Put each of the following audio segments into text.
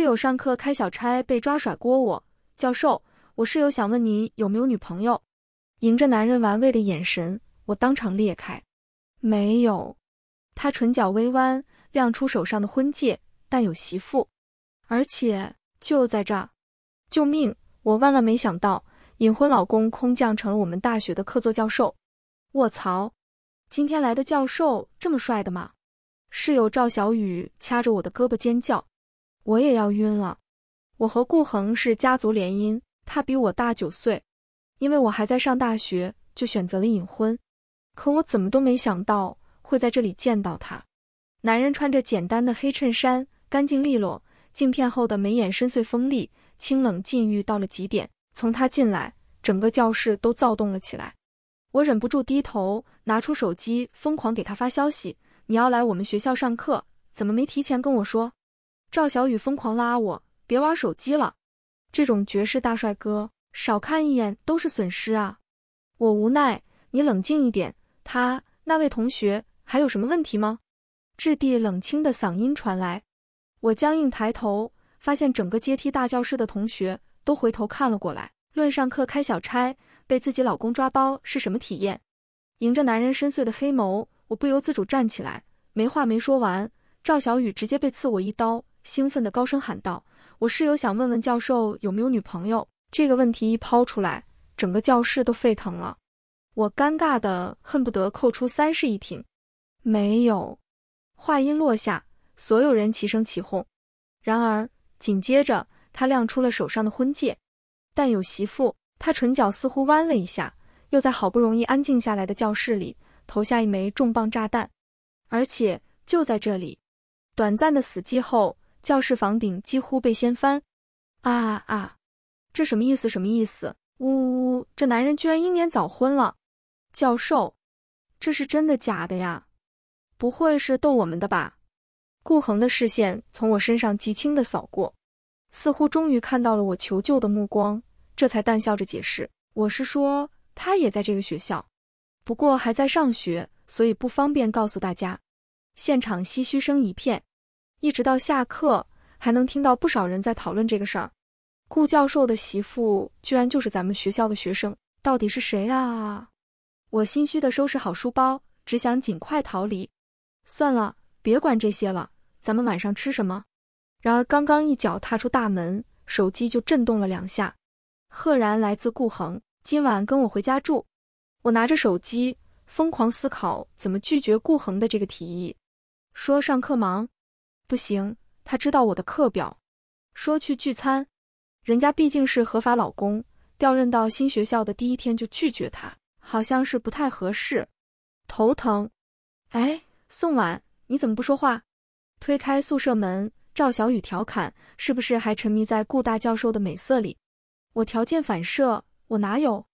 室友上课开小差被抓甩锅，我教授，我室友想问你有没有女朋友。迎着男人玩味的眼神，我当场裂开。没有。他唇角微弯，亮出手上的婚戒，但有媳妇，而且就在这。儿。救命！我万万没想到，隐婚老公空降成了我们大学的客座教授。卧槽！今天来的教授这么帅的吗？室友赵小雨掐着我的胳膊尖叫。我也要晕了。我和顾恒是家族联姻，他比我大九岁，因为我还在上大学，就选择了隐婚。可我怎么都没想到会在这里见到他。男人穿着简单的黑衬衫，干净利落，镜片后的眉眼深邃锋利，清冷禁欲到了极点。从他进来，整个教室都躁动了起来。我忍不住低头，拿出手机，疯狂给他发消息：“你要来我们学校上课，怎么没提前跟我说？”赵小雨疯狂拉我，别玩手机了！这种绝世大帅哥，少看一眼都是损失啊！我无奈，你冷静一点。他那位同学还有什么问题吗？质地冷清的嗓音传来，我僵硬抬头，发现整个阶梯大教室的同学都回头看了过来。论上课开小差，被自己老公抓包是什么体验？迎着男人深邃的黑眸，我不由自主站起来，没话没说完，赵小雨直接被刺我一刀。兴奋的高声喊道：“我室友想问问教授有没有女朋友？”这个问题一抛出来，整个教室都沸腾了。我尴尬的恨不得扣出三室一厅。没有。话音落下，所有人齐声起哄。然而紧接着，他亮出了手上的婚戒。但有媳妇，他唇角似乎弯了一下，又在好不容易安静下来的教室里投下一枚重磅炸弹。而且就在这里，短暂的死寂后。教室房顶几乎被掀翻，啊啊！这什么意思？什么意思？呜呜！这男人居然英年早婚了。教授，这是真的假的呀？不会是逗我们的吧？顾恒的视线从我身上极轻的扫过，似乎终于看到了我求救的目光，这才淡笑着解释：“我是说，他也在这个学校，不过还在上学，所以不方便告诉大家。”现场唏嘘声一片。一直到下课，还能听到不少人在讨论这个事儿。顾教授的媳妇居然就是咱们学校的学生，到底是谁啊？我心虚的收拾好书包，只想尽快逃离。算了，别管这些了，咱们晚上吃什么？然而，刚刚一脚踏出大门，手机就震动了两下，赫然来自顾恒。今晚跟我回家住。我拿着手机，疯狂思考怎么拒绝顾恒的这个提议，说上课忙。不行，他知道我的课表，说去聚餐，人家毕竟是合法老公，调任到新学校的第一天就拒绝他，好像是不太合适。头疼。哎，宋婉，你怎么不说话？推开宿舍门，赵小雨调侃：“是不是还沉迷在顾大教授的美色里？”我条件反射：“我哪有？”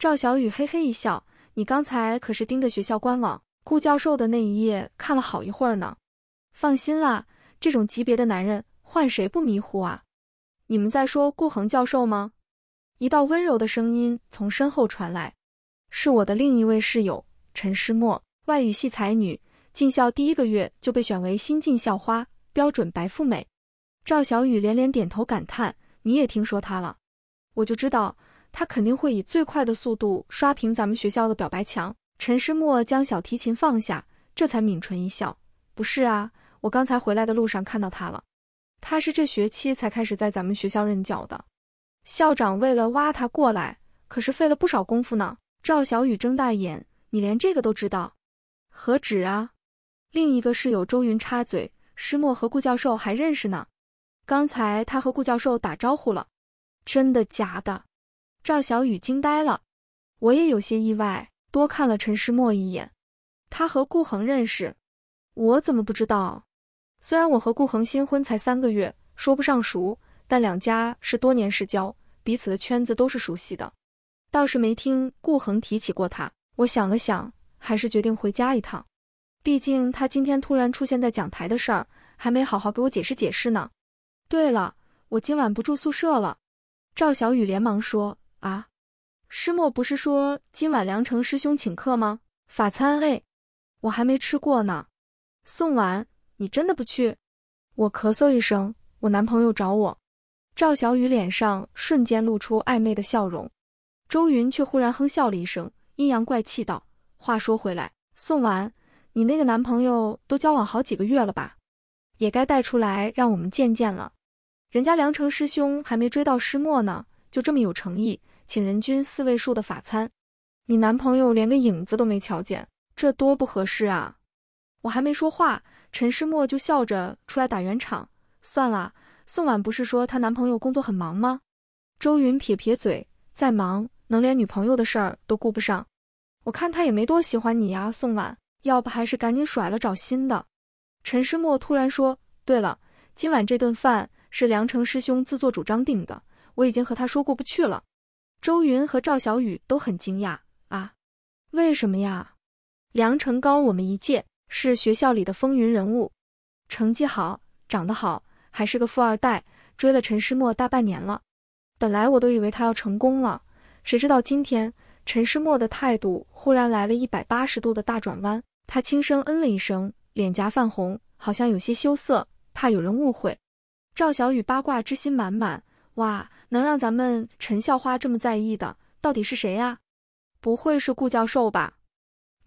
赵小雨嘿嘿一笑：“你刚才可是盯着学校官网顾教授的那一页看了好一会儿呢。”放心啦。这种级别的男人，换谁不迷糊啊？你们在说顾恒教授吗？一道温柔的声音从身后传来，是我的另一位室友陈诗墨，外语系才女，进校第一个月就被选为新晋校花，标准白富美。赵小雨连连点头感叹：“你也听说她了？我就知道她肯定会以最快的速度刷屏咱们学校的表白墙。”陈诗墨将小提琴放下，这才抿唇一笑：“不是啊。”我刚才回来的路上看到他了，他是这学期才开始在咱们学校任教的。校长为了挖他过来，可是费了不少功夫呢。赵小雨睁大眼：“你连这个都知道？何止啊！”另一个室友周云插嘴：“师墨和顾教授还认识呢，刚才他和顾教授打招呼了。”真的假的？赵小雨惊呆了，我也有些意外，多看了陈师墨一眼。他和顾恒认识？我怎么不知道？虽然我和顾恒新婚才三个月，说不上熟，但两家是多年世交，彼此的圈子都是熟悉的。倒是没听顾恒提起过他。我想了想，还是决定回家一趟。毕竟他今天突然出现在讲台的事儿，还没好好给我解释解释呢。对了，我今晚不住宿舍了。赵小雨连忙说：“啊，师莫不是说今晚梁成师兄请客吗？法餐诶，我还没吃过呢。送完。”你真的不去？我咳嗽一声，我男朋友找我。赵小雨脸上瞬间露出暧昧的笑容，周云却忽然哼笑了一声，阴阳怪气道：“话说回来，宋婉，你那个男朋友都交往好几个月了吧？也该带出来让我们见见了。人家梁城师兄还没追到师莫呢，就这么有诚意，请人均四位数的法餐，你男朋友连个影子都没瞧见，这多不合适啊！”我还没说话。陈诗墨就笑着出来打圆场。算了，宋婉不是说她男朋友工作很忙吗？周云撇撇嘴，再忙能连女朋友的事儿都顾不上，我看他也没多喜欢你呀，宋婉，要不还是赶紧甩了找新的。陈诗墨突然说：“对了，今晚这顿饭是梁城师兄自作主张定的，我已经和他说过不去了。”周云和赵小雨都很惊讶啊，为什么呀？梁城高我们一届。是学校里的风云人物，成绩好，长得好，还是个富二代，追了陈诗墨大半年了。本来我都以为他要成功了，谁知道今天陈诗墨的态度忽然来了一百八十度的大转弯。他轻声嗯了一声，脸颊泛红，好像有些羞涩，怕有人误会。赵小雨八卦之心满满，哇，能让咱们陈校花这么在意的，到底是谁呀？不会是顾教授吧？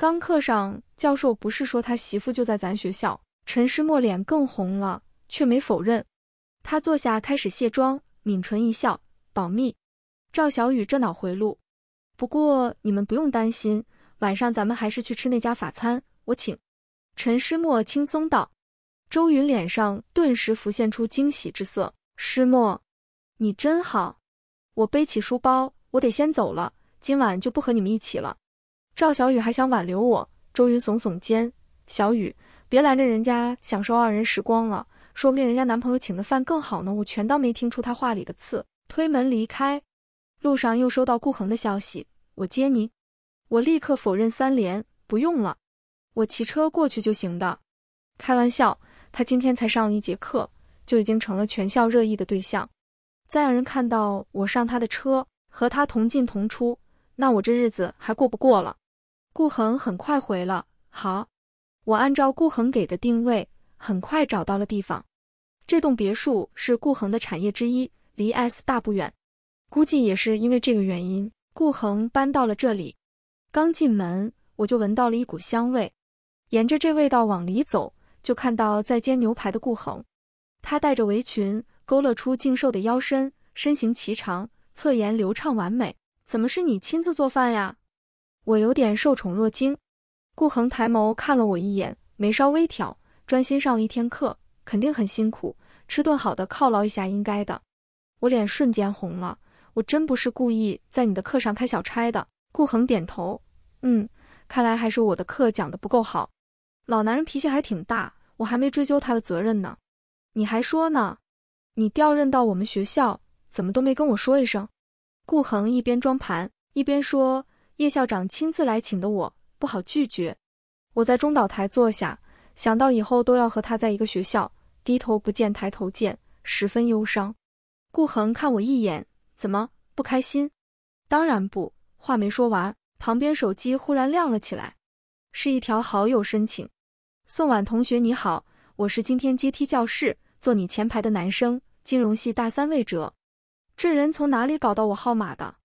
刚课上，教授不是说他媳妇就在咱学校？陈师墨脸更红了，却没否认。他坐下开始卸妆，抿唇一笑，保密。赵小雨这脑回路。不过你们不用担心，晚上咱们还是去吃那家法餐，我请。陈师墨轻松道。周云脸上顿时浮现出惊喜之色。师墨，你真好。我背起书包，我得先走了，今晚就不和你们一起了。赵小雨还想挽留我，周云耸耸肩：“小雨，别拦着人家享受二人时光了，说不定人家男朋友请的饭更好呢。”我全当没听出他话里的刺，推门离开。路上又收到顾恒的消息：“我接你。”我立刻否认三连：“不用了，我骑车过去就行的。”开玩笑，他今天才上了一节课，就已经成了全校热议的对象。再让人看到我上他的车，和他同进同出，那我这日子还过不过了？顾恒很快回了，好，我按照顾恒给的定位，很快找到了地方。这栋别墅是顾恒的产业之一，离 S 大不远，估计也是因为这个原因，顾恒搬到了这里。刚进门，我就闻到了一股香味，沿着这味道往里走，就看到在煎牛排的顾恒。他带着围裙，勾勒出净瘦的腰身，身形颀长，侧颜流畅完美。怎么是你亲自做饭呀？我有点受宠若惊，顾恒抬眸看了我一眼，眉梢微挑，专心上了一天课，肯定很辛苦，吃顿好的犒劳一下应该的。我脸瞬间红了，我真不是故意在你的课上开小差的。顾恒点头，嗯，看来还是我的课讲的不够好，老男人脾气还挺大，我还没追究他的责任呢。你还说呢，你调任到我们学校，怎么都没跟我说一声？顾恒一边装盘一边说。叶校长亲自来请的，我不好拒绝。我在中岛台坐下，想到以后都要和他在一个学校，低头不见抬头见，十分忧伤。顾恒看我一眼，怎么不开心？当然不。话没说完，旁边手机忽然亮了起来，是一条好友申请。宋婉同学你好，我是今天阶梯教室坐你前排的男生，金融系大三位哲。这人从哪里搞到我号码的？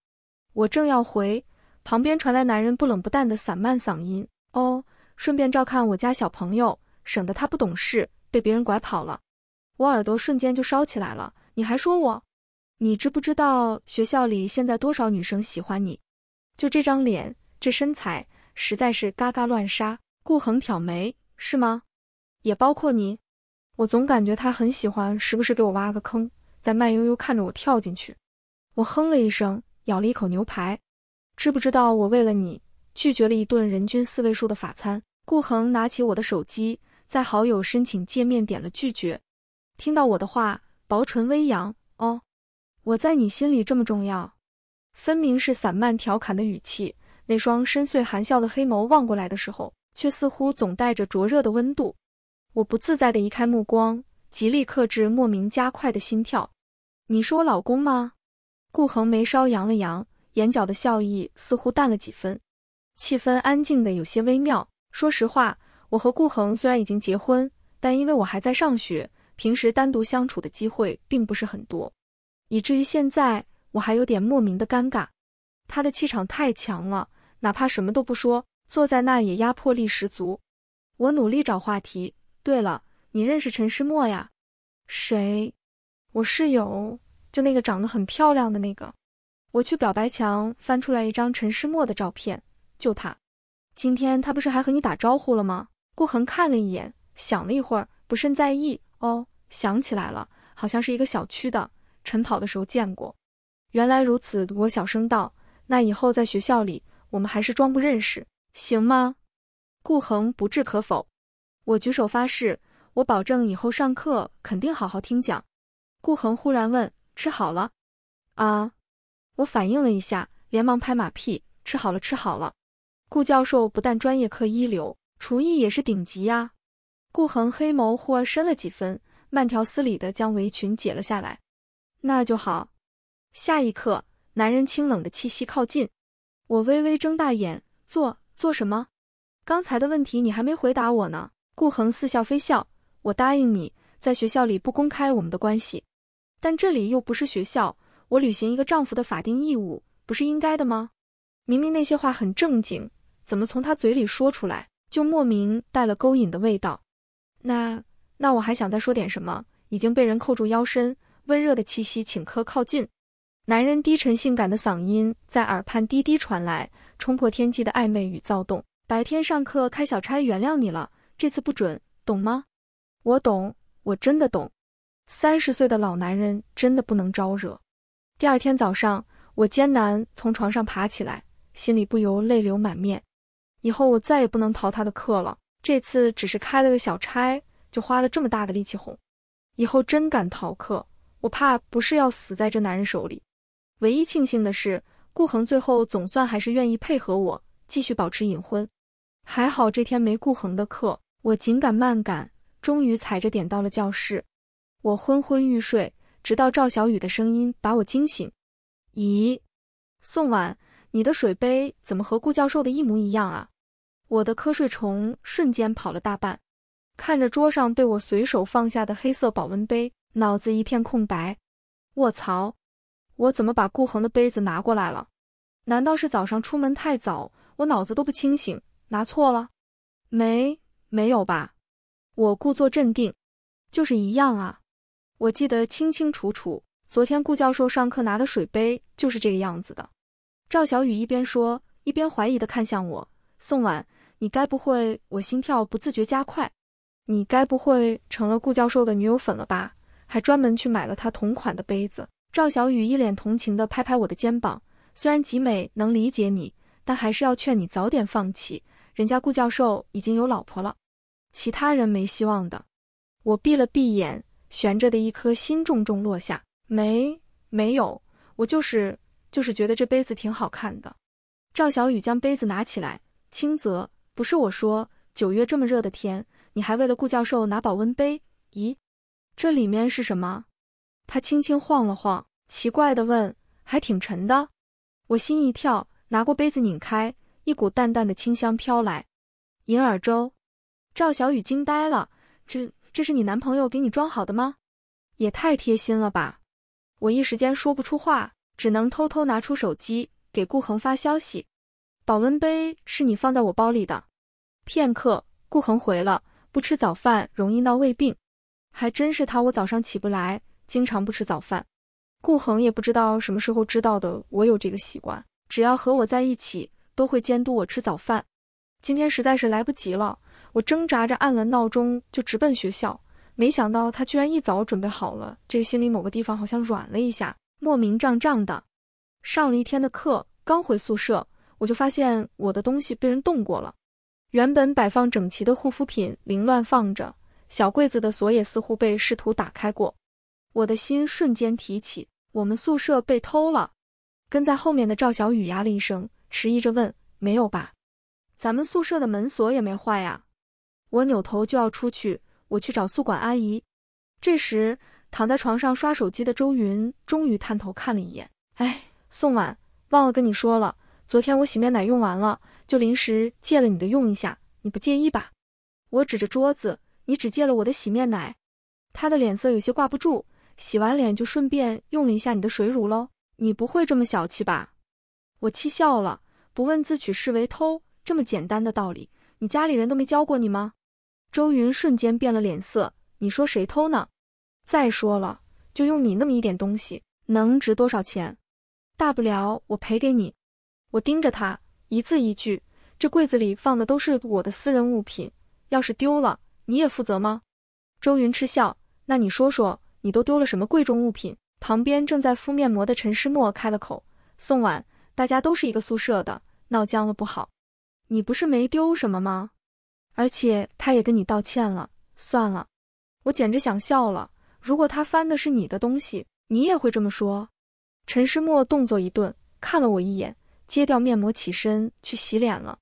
我正要回。旁边传来男人不冷不淡的散漫嗓音：“哦，顺便照看我家小朋友，省得他不懂事被别人拐跑了。”我耳朵瞬间就烧起来了。你还说我？你知不知道学校里现在多少女生喜欢你？就这张脸，这身材，实在是嘎嘎乱杀。顾恒挑眉：“是吗？也包括你？我总感觉他很喜欢，时不时给我挖个坑，再慢悠悠看着我跳进去。”我哼了一声，咬了一口牛排。知不知道我为了你拒绝了一顿人均四位数的法餐？顾恒拿起我的手机，在好友申请界面点了拒绝。听到我的话，薄唇微扬，哦，我在你心里这么重要？分明是散漫调侃的语气，那双深邃含笑的黑眸望过来的时候，却似乎总带着灼热的温度。我不自在的移开目光，极力克制莫名加快的心跳。你是我老公吗？顾恒眉梢扬了扬。眼角的笑意似乎淡了几分，气氛安静的有些微妙。说实话，我和顾恒虽然已经结婚，但因为我还在上学，平时单独相处的机会并不是很多，以至于现在我还有点莫名的尴尬。他的气场太强了，哪怕什么都不说，坐在那也压迫力十足。我努力找话题。对了，你认识陈诗墨呀？谁？我室友，就那个长得很漂亮的那个。我去表白墙翻出来一张陈诗墨的照片，就他。今天他不是还和你打招呼了吗？顾恒看了一眼，想了一会儿，不甚在意。哦，想起来了，好像是一个小区的，晨跑的时候见过。原来如此，我小声道。那以后在学校里，我们还是装不认识，行吗？顾恒不置可否。我举手发誓，我保证以后上课肯定好好听讲。顾恒忽然问：“吃好了？”啊。我反应了一下，连忙拍马屁：“吃好了，吃好了。”顾教授不但专业课一流，厨艺也是顶级呀。顾恒黑眸忽而深了几分，慢条斯理地将围裙解了下来。那就好。下一刻，男人清冷的气息靠近，我微微睁大眼，做做什么？刚才的问题你还没回答我呢。顾恒似笑非笑：“我答应你，在学校里不公开我们的关系，但这里又不是学校。”我履行一个丈夫的法定义务，不是应该的吗？明明那些话很正经，怎么从他嘴里说出来就莫名带了勾引的味道？那那我还想再说点什么，已经被人扣住腰身，温热的气息顷刻靠近，男人低沉性感的嗓音在耳畔滴滴传来，冲破天际的暧昧与躁动。白天上课开小差，原谅你了，这次不准，懂吗？我懂，我真的懂。三十岁的老男人真的不能招惹。第二天早上，我艰难从床上爬起来，心里不由泪流满面。以后我再也不能逃他的课了。这次只是开了个小差，就花了这么大的力气哄。以后真敢逃课，我怕不是要死在这男人手里。唯一庆幸的是，顾恒最后总算还是愿意配合我，继续保持隐婚。还好这天没顾恒的课，我紧赶慢赶，终于踩着点到了教室。我昏昏欲睡。直到赵小雨的声音把我惊醒。咦，宋婉，你的水杯怎么和顾教授的一模一样啊？我的瞌睡虫瞬间跑了大半，看着桌上被我随手放下的黑色保温杯，脑子一片空白。我操，我怎么把顾恒的杯子拿过来了？难道是早上出门太早，我脑子都不清醒，拿错了？没，没有吧？我故作镇定，就是一样啊。我记得清清楚楚，昨天顾教授上课拿的水杯就是这个样子的。赵小雨一边说，一边怀疑地看向我：“宋婉，你该不会……我心跳不自觉加快，你该不会成了顾教授的女友粉了吧？还专门去买了他同款的杯子？”赵小雨一脸同情地拍拍我的肩膀：“虽然集美能理解你，但还是要劝你早点放弃，人家顾教授已经有老婆了，其他人没希望的。”我闭了闭眼。悬着的一颗心重重落下，没没有，我就是就是觉得这杯子挺好看的。赵小雨将杯子拿起来，轻则不是我说，九月这么热的天，你还为了顾教授拿保温杯？咦，这里面是什么？他轻轻晃了晃，奇怪的问，还挺沉的。我心一跳，拿过杯子拧开，一股淡淡的清香飘来，银耳粥。赵小雨惊呆了，这。这是你男朋友给你装好的吗？也太贴心了吧！我一时间说不出话，只能偷偷拿出手机给顾恒发消息。保温杯是你放在我包里的。片刻，顾恒回了：不吃早饭容易闹胃病。还真是他，我早上起不来，经常不吃早饭。顾恒也不知道什么时候知道的我有这个习惯，只要和我在一起都会监督我吃早饭。今天实在是来不及了。我挣扎着按了闹钟，就直奔学校。没想到他居然一早准备好了，这心里某个地方好像软了一下，莫名胀胀的。上了一天的课，刚回宿舍，我就发现我的东西被人动过了。原本摆放整齐的护肤品凌乱放着，小柜子的锁也似乎被试图打开过。我的心瞬间提起，我们宿舍被偷了。跟在后面的赵小雨呀了一声，迟疑着问：“没有吧？咱们宿舍的门锁也没坏呀。”我扭头就要出去，我去找宿管阿姨。这时，躺在床上刷手机的周云终于探头看了一眼，哎，宋婉，忘了跟你说了，昨天我洗面奶用完了，就临时借了你的用一下，你不介意吧？我指着桌子，你只借了我的洗面奶。他的脸色有些挂不住，洗完脸就顺便用了一下你的水乳喽。你不会这么小气吧？我气笑了，不问自取是为偷，这么简单的道理，你家里人都没教过你吗？周云瞬间变了脸色。你说谁偷呢？再说了，就用你那么一点东西，能值多少钱？大不了我赔给你。我盯着他，一字一句：“这柜子里放的都是我的私人物品，要是丢了，你也负责吗？”周云嗤笑。那你说说，你都丢了什么贵重物品？旁边正在敷面膜的陈诗墨开了口：“宋婉，大家都是一个宿舍的，闹僵了不好。你不是没丢什么吗？”而且他也跟你道歉了。算了，我简直想笑了。如果他翻的是你的东西，你也会这么说。陈诗墨动作一顿，看了我一眼，揭掉面膜，起身去洗脸了。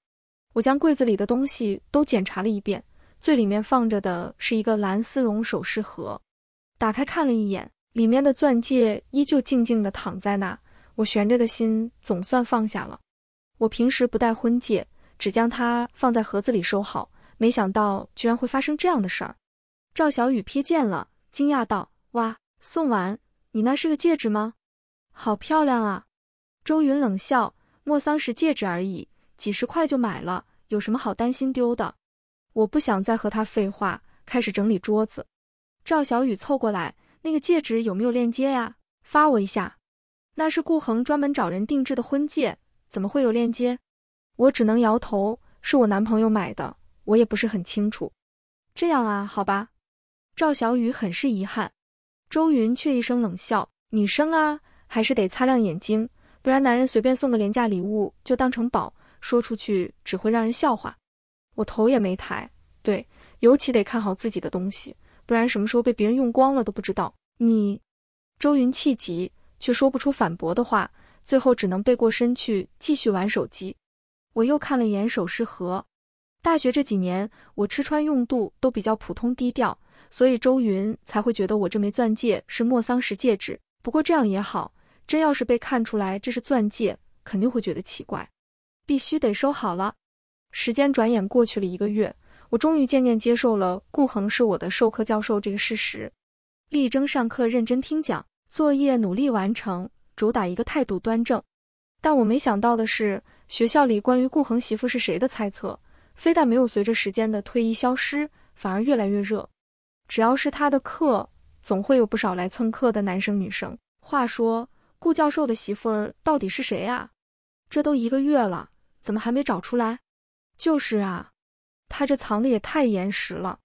我将柜子里的东西都检查了一遍，最里面放着的是一个蓝丝绒首饰盒，打开看了一眼，里面的钻戒依旧静静地躺在那，我悬着的心总算放下了。我平时不戴婚戒，只将它放在盒子里收好。没想到居然会发生这样的事儿，赵小雨瞥见了，惊讶道：“哇，宋婉，你那是个戒指吗？好漂亮啊！”周云冷笑：“莫桑石戒指而已，几十块就买了，有什么好担心丢的？”我不想再和他废话，开始整理桌子。赵小雨凑过来：“那个戒指有没有链接呀？发我一下。”“那是顾恒专门找人定制的婚戒，怎么会有链接？”我只能摇头：“是我男朋友买的。”我也不是很清楚，这样啊？好吧。赵小雨很是遗憾，周云却一声冷笑：“女生啊，还是得擦亮眼睛，不然男人随便送个廉价礼物就当成宝，说出去只会让人笑话。”我头也没抬，对，尤其得看好自己的东西，不然什么时候被别人用光了都不知道。你，周云气急，却说不出反驳的话，最后只能背过身去继续玩手机。我又看了眼首饰盒。大学这几年，我吃穿用度都比较普通低调，所以周云才会觉得我这枚钻戒是莫桑石戒指。不过这样也好，真要是被看出来这是钻戒，肯定会觉得奇怪，必须得收好了。时间转眼过去了一个月，我终于渐渐接受了顾恒是我的授课教授这个事实，力争上课认真听讲，作业努力完成，主打一个态度端正。但我没想到的是，学校里关于顾恒媳妇是谁的猜测。非但没有随着时间的推移消失，反而越来越热。只要是他的课，总会有不少来蹭课的男生女生。话说，顾教授的媳妇儿到底是谁啊？这都一个月了，怎么还没找出来？就是啊，他这藏的也太严实了。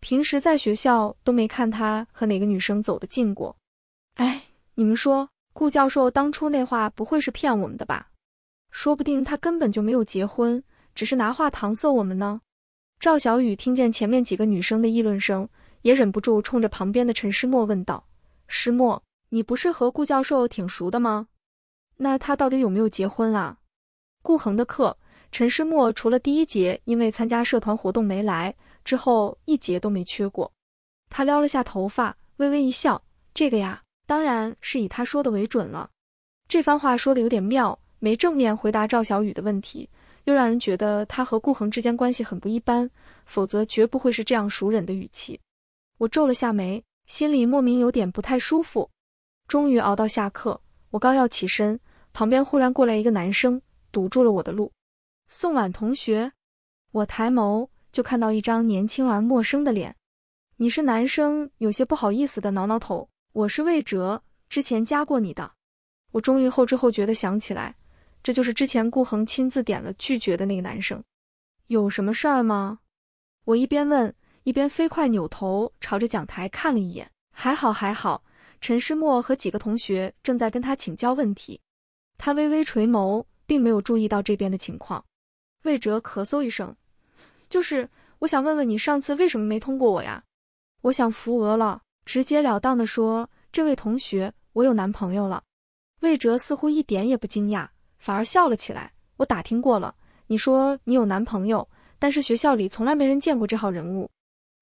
平时在学校都没看他和哪个女生走得近过。哎，你们说，顾教授当初那话不会是骗我们的吧？说不定他根本就没有结婚。只是拿话搪塞我们呢。赵小雨听见前面几个女生的议论声，也忍不住冲着旁边的陈诗墨问道：“诗墨，你不是和顾教授挺熟的吗？那他到底有没有结婚啊？”顾恒的课，陈诗墨除了第一节因为参加社团活动没来，之后一节都没缺过。他撩了下头发，微微一笑：“这个呀，当然是以他说的为准了。”这番话说的有点妙，没正面回答赵小雨的问题。又让人觉得他和顾恒之间关系很不一般，否则绝不会是这样熟忍的语气。我皱了下眉，心里莫名有点不太舒服。终于熬到下课，我刚要起身，旁边忽然过来一个男生，堵住了我的路。宋婉同学，我抬眸就看到一张年轻而陌生的脸。你是男生？有些不好意思的挠挠头。我是魏哲，之前加过你的。我终于后知后觉的想起来。这就是之前顾恒亲自点了拒绝的那个男生，有什么事儿吗？我一边问，一边飞快扭头朝着讲台看了一眼，还好还好，陈诗墨和几个同学正在跟他请教问题，他微微垂眸，并没有注意到这边的情况。魏哲咳嗽一声，就是我想问问你，上次为什么没通过我呀？我想扶额了，直截了当的说，这位同学，我有男朋友了。魏哲似乎一点也不惊讶。反而笑了起来。我打听过了，你说你有男朋友，但是学校里从来没人见过这号人物。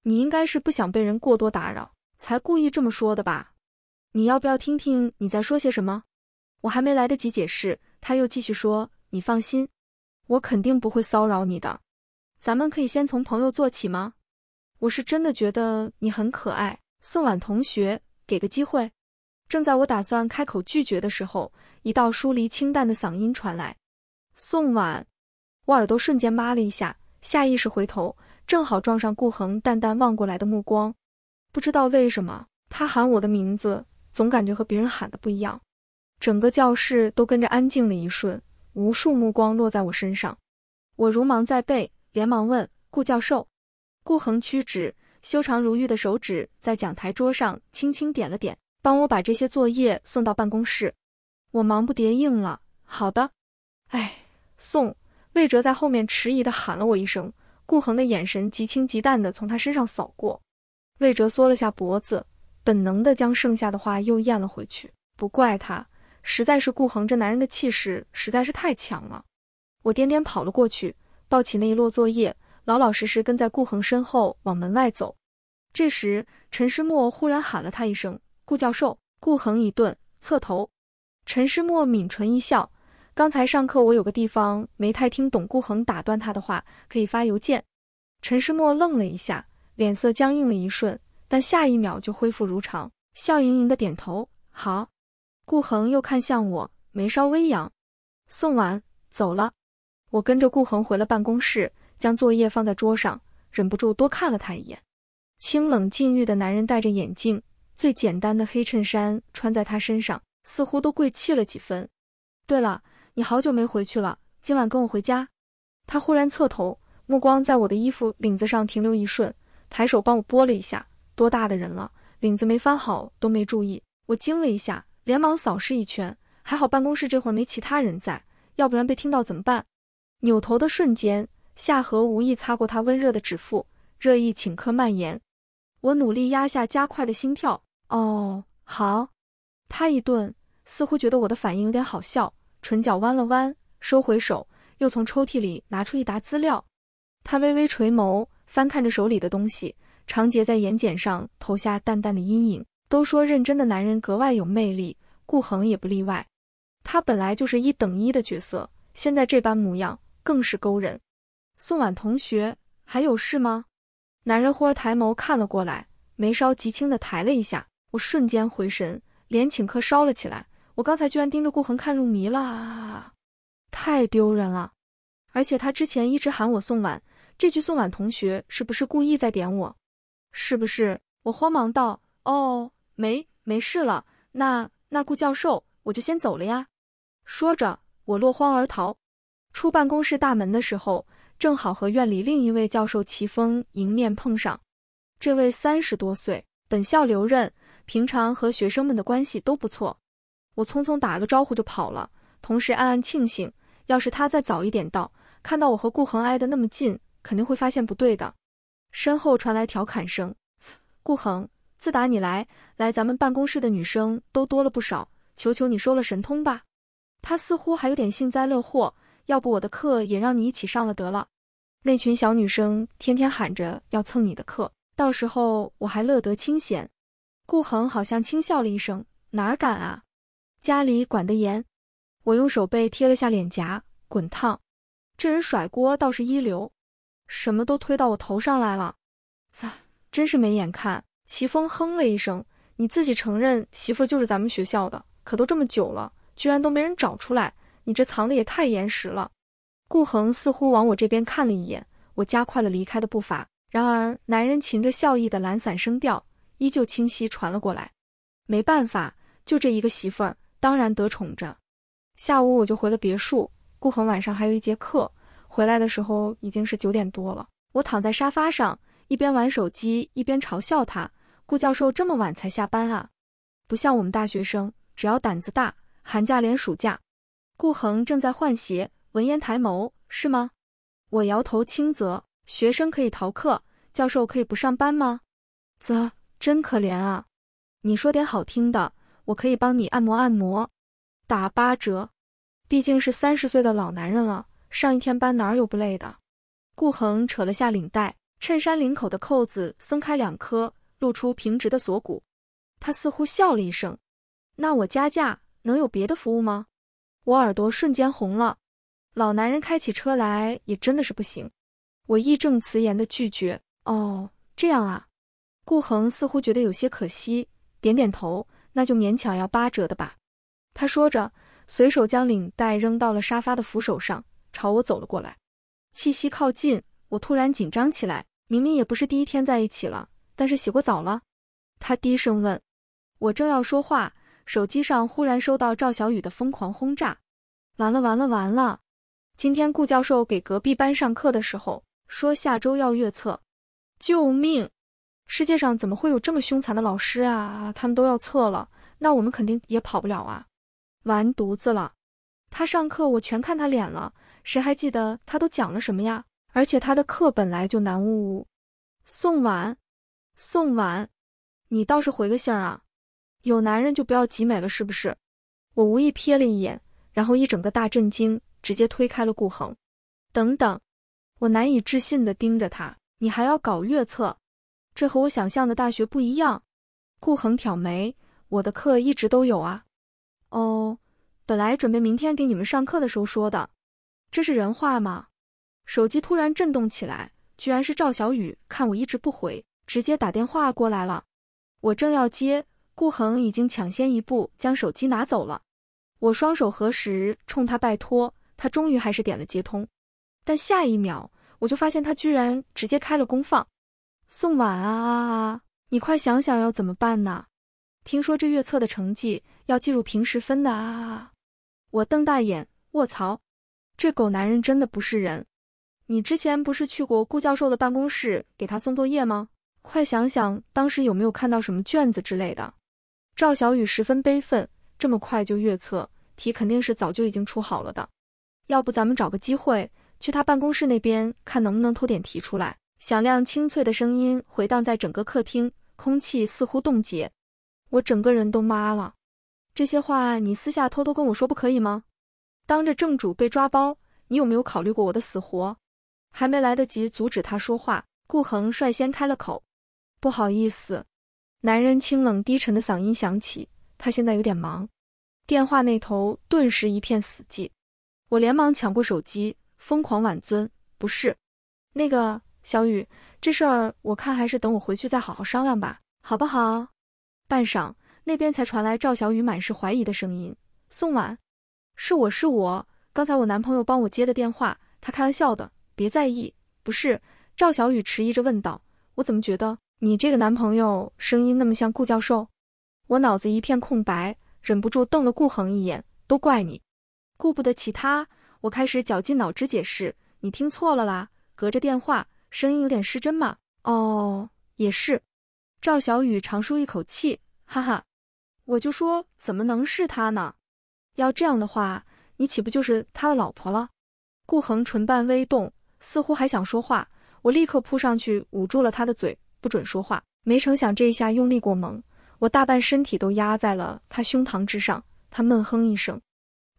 你应该是不想被人过多打扰，才故意这么说的吧？你要不要听听你在说些什么？我还没来得及解释，他又继续说：“你放心，我肯定不会骚扰你的。咱们可以先从朋友做起吗？我是真的觉得你很可爱，宋婉同学，给个机会。”正在我打算开口拒绝的时候。一道疏离清淡的嗓音传来，宋婉。”我耳朵瞬间麻了一下，下意识回头，正好撞上顾恒淡淡望过来的目光。不知道为什么，他喊我的名字，总感觉和别人喊的不一样。整个教室都跟着安静了一瞬，无数目光落在我身上，我如芒在背，连忙问顾教授。顾恒屈指，修长如玉的手指在讲台桌上轻轻点了点，帮我把这些作业送到办公室。我忙不迭应了，好的。哎，宋魏哲在后面迟疑的喊了我一声。顾恒的眼神极轻极淡的从他身上扫过，魏哲缩了下脖子，本能的将剩下的话又咽了回去。不怪他，实在是顾恒这男人的气势实在是太强了。我颠颠跑了过去，抱起那一摞作业，老老实实跟在顾恒身后往门外走。这时，陈诗墨忽然喊了他一声：“顾教授。”顾恒一顿，侧头。陈诗墨抿唇一笑，刚才上课我有个地方没太听懂。顾恒打断他的话，可以发邮件。陈诗墨愣了一下，脸色僵硬了一瞬，但下一秒就恢复如常，笑盈盈的点头。好。顾恒又看向我，眉梢微扬。送完走了，我跟着顾恒回了办公室，将作业放在桌上，忍不住多看了他一眼。清冷禁欲的男人戴着眼镜，最简单的黑衬衫穿在他身上。似乎都贵气了几分。对了，你好久没回去了，今晚跟我回家。他忽然侧头，目光在我的衣服领子上停留一瞬，抬手帮我拨了一下。多大的人了，领子没翻好都没注意。我惊了一下，连忙扫视一圈，还好办公室这会儿没其他人在，要不然被听到怎么办？扭头的瞬间，下颌无意擦过他温热的指腹，热意顷刻蔓延。我努力压下加快的心跳。哦，好。他一顿，似乎觉得我的反应有点好笑，唇角弯了弯，收回手，又从抽屉里拿出一沓资料。他微微垂眸，翻看着手里的东西，长睫在眼睑上投下淡淡的阴影。都说认真的男人格外有魅力，顾恒也不例外。他本来就是一等一的角色，现在这般模样更是勾人。宋婉同学，还有事吗？男人忽而抬眸看了过来，眉梢极轻的抬了一下。我瞬间回神。连请客烧了起来，我刚才居然盯着顾恒看入迷了，太丢人了！而且他之前一直喊我宋婉，这句宋婉同学是不是故意在点我？是不是？我慌忙道：“哦，没没事了，那那顾教授，我就先走了呀。”说着，我落荒而逃。出办公室大门的时候，正好和院里另一位教授齐峰迎面碰上。这位三十多岁，本校留任。平常和学生们的关系都不错，我匆匆打了个招呼就跑了，同时暗暗庆幸，要是他再早一点到，看到我和顾恒挨得那么近，肯定会发现不对的。身后传来调侃声：“顾恒，自打你来，来咱们办公室的女生都多了不少，求求你收了神通吧。”他似乎还有点幸灾乐祸：“要不我的课也让你一起上了得了？那群小女生天天喊着要蹭你的课，到时候我还乐得清闲。”顾恒好像轻笑了一声：“哪敢啊，家里管得严。”我用手背贴了下脸颊，滚烫。这人甩锅倒是一流，什么都推到我头上来了，啊，真是没眼看。齐峰哼了一声：“你自己承认媳妇就是咱们学校的，可都这么久了，居然都没人找出来，你这藏的也太严实了。”顾恒似乎往我这边看了一眼，我加快了离开的步伐。然而，男人噙着笑意的懒散声调。依旧清晰传了过来，没办法，就这一个媳妇儿，当然得宠着。下午我就回了别墅，顾恒晚上还有一节课，回来的时候已经是九点多了。我躺在沙发上，一边玩手机一边嘲笑他：“顾教授这么晚才下班啊，不像我们大学生，只要胆子大，寒假连暑假。”顾恒正在换鞋，闻言抬眸：“是吗？”我摇头：“轻责：“学生可以逃课，教授可以不上班吗？”啧。真可怜啊，你说点好听的，我可以帮你按摩按摩，打八折，毕竟是三十岁的老男人了，上一天班哪有不累的？顾恒扯了下领带，衬衫领口的扣子松开两颗，露出平直的锁骨，他似乎笑了一声。那我加价，能有别的服务吗？我耳朵瞬间红了，老男人开起车来也真的是不行，我义正辞严的拒绝。哦，这样啊。顾恒似乎觉得有些可惜，点点头，那就勉强要八折的吧。他说着，随手将领带扔到了沙发的扶手上，朝我走了过来，气息靠近，我突然紧张起来。明明也不是第一天在一起了，但是洗过澡了。他低声问，我正要说话，手机上忽然收到赵小雨的疯狂轰炸，完了完了完了！今天顾教授给隔壁班上课的时候说下周要月测，救命！世界上怎么会有这么凶残的老师啊？他们都要测了，那我们肯定也跑不了啊！完犊子了！他上课我全看他脸了，谁还记得他都讲了什么呀？而且他的课本来就难。呜呜。宋婉，宋婉，你倒是回个信啊！有男人就不要集美了是不是？我无意瞥了一眼，然后一整个大震惊，直接推开了顾恒。等等，我难以置信地盯着他，你还要搞月测？这和我想象的大学不一样。顾恒挑眉：“我的课一直都有啊。”“哦，本来准备明天给你们上课的时候说的。”“这是人话吗？”手机突然震动起来，居然是赵小雨，看我一直不回，直接打电话过来了。我正要接，顾恒已经抢先一步将手机拿走了。我双手合十，冲他拜托，他终于还是点了接通。但下一秒，我就发现他居然直接开了功放。宋婉啊，你快想想要怎么办呢？听说这月测的成绩要计入平时分的啊！我瞪大眼，卧槽，这狗男人真的不是人！你之前不是去过顾教授的办公室给他送作业吗？快想想当时有没有看到什么卷子之类的。赵小雨十分悲愤，这么快就月测，题肯定是早就已经出好了的。要不咱们找个机会去他办公室那边，看能不能偷点题出来。响亮清脆的声音回荡在整个客厅，空气似乎冻结，我整个人都麻了。这些话你私下偷偷跟我说不可以吗？当着正主被抓包，你有没有考虑过我的死活？还没来得及阻止他说话，顾恒率先开了口：“不好意思。”男人清冷低沉的嗓音响起，他现在有点忙。电话那头顿时一片死寂，我连忙抢过手机，疯狂挽尊：“不是那个。”小雨，这事儿我看还是等我回去再好好商量吧，好不好？半晌，那边才传来赵小雨满是怀疑的声音：“宋婉，是我是我，刚才我男朋友帮我接的电话，他开玩笑的，别在意。”不是，赵小雨迟疑着问道：“我怎么觉得你这个男朋友声音那么像顾教授？”我脑子一片空白，忍不住瞪了顾恒一眼，都怪你！顾不得其他，我开始绞尽脑汁解释：“你听错了啦，隔着电话。”声音有点失真嘛？哦，也是。赵小雨长舒一口气，哈哈，我就说怎么能是他呢？要这样的话，你岂不就是他的老婆了？顾恒唇瓣微动，似乎还想说话，我立刻扑上去捂住了他的嘴，不准说话。没成想这一下用力过猛，我大半身体都压在了他胸膛之上。他闷哼一声。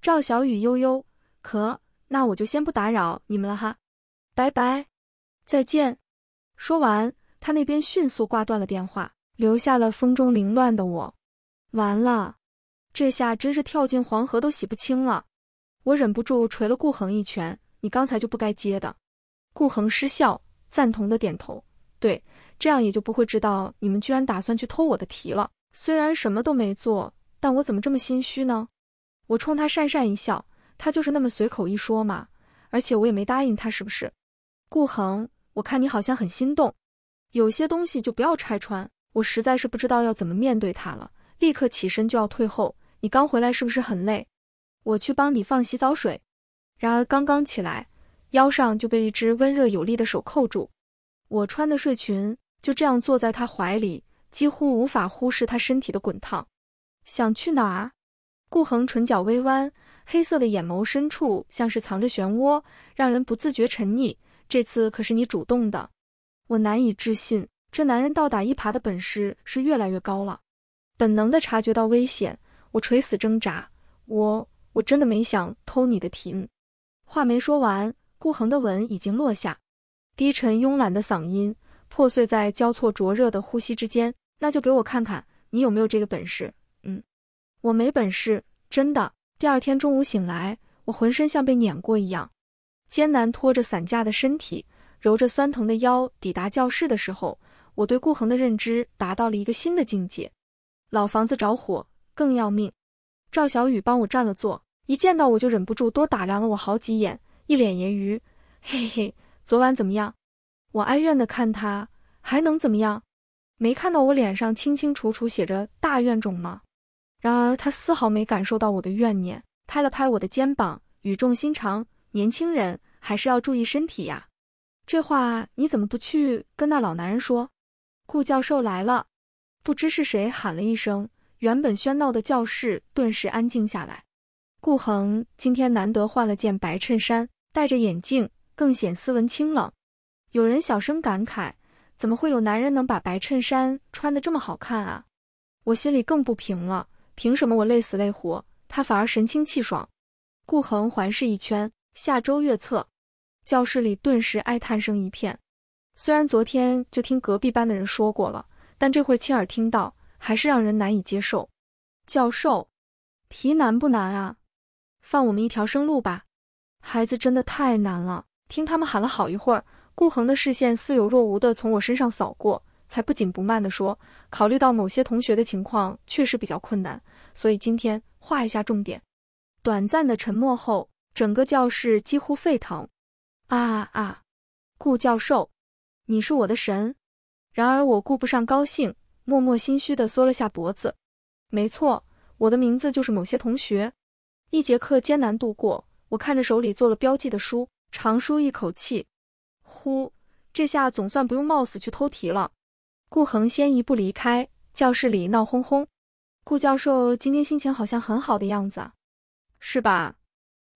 赵小雨悠悠，可那我就先不打扰你们了哈，拜拜。再见。说完，他那边迅速挂断了电话，留下了风中凌乱的我。完了，这下真是跳进黄河都洗不清了。我忍不住捶了顾恒一拳：“你刚才就不该接的。”顾恒失笑，赞同的点头：“对，这样也就不会知道你们居然打算去偷我的题了。”虽然什么都没做，但我怎么这么心虚呢？我冲他讪讪一笑：“他就是那么随口一说嘛，而且我也没答应他，是不是？”顾恒。我看你好像很心动，有些东西就不要拆穿。我实在是不知道要怎么面对他了，立刻起身就要退后。你刚回来是不是很累？我去帮你放洗澡水。然而刚刚起来，腰上就被一只温热有力的手扣住。我穿的睡裙就这样坐在他怀里，几乎无法忽视他身体的滚烫。想去哪儿？顾恒唇角微弯，黑色的眼眸深处像是藏着漩涡，让人不自觉沉溺。这次可是你主动的，我难以置信，这男人倒打一耙的本事是越来越高了。本能的察觉到危险，我垂死挣扎，我我真的没想偷你的题。话没说完，顾恒的吻已经落下，低沉慵懒的嗓音破碎在交错灼热的呼吸之间。那就给我看看，你有没有这个本事？嗯，我没本事，真的。第二天中午醒来，我浑身像被碾过一样。艰难拖着散架的身体，揉着酸疼的腰，抵达教室的时候，我对顾恒的认知达到了一个新的境界。老房子着火更要命。赵小雨帮我占了座，一见到我就忍不住多打量了我好几眼，一脸揶揄：“嘿嘿，昨晚怎么样？”我哀怨的看他，还能怎么样？没看到我脸上清清楚楚写着大怨种吗？然而他丝毫没感受到我的怨念，拍了拍我的肩膀，语重心长。年轻人还是要注意身体呀，这话你怎么不去跟那老男人说？顾教授来了，不知是谁喊了一声，原本喧闹的教室顿时安静下来。顾恒今天难得换了件白衬衫，戴着眼镜更显斯文清冷。有人小声感慨：怎么会有男人能把白衬衫穿的这么好看啊？我心里更不平了，凭什么我累死累活，他反而神清气爽？顾恒环视一圈。下周月测，教室里顿时哀叹声一片。虽然昨天就听隔壁班的人说过了，但这会儿亲耳听到，还是让人难以接受。教授，题难不难啊？放我们一条生路吧。孩子真的太难了。听他们喊了好一会儿，顾恒的视线似有若无的从我身上扫过，才不紧不慢的说：“考虑到某些同学的情况确实比较困难，所以今天划一下重点。”短暂的沉默后。整个教室几乎沸腾，啊啊！顾教授，你是我的神！然而我顾不上高兴，默默心虚的缩了下脖子。没错，我的名字就是某些同学。一节课艰难度过，我看着手里做了标记的书，长舒一口气。呼，这下总算不用冒死去偷题了。顾恒先一步离开，教室里闹哄哄。顾教授今天心情好像很好的样子，是吧？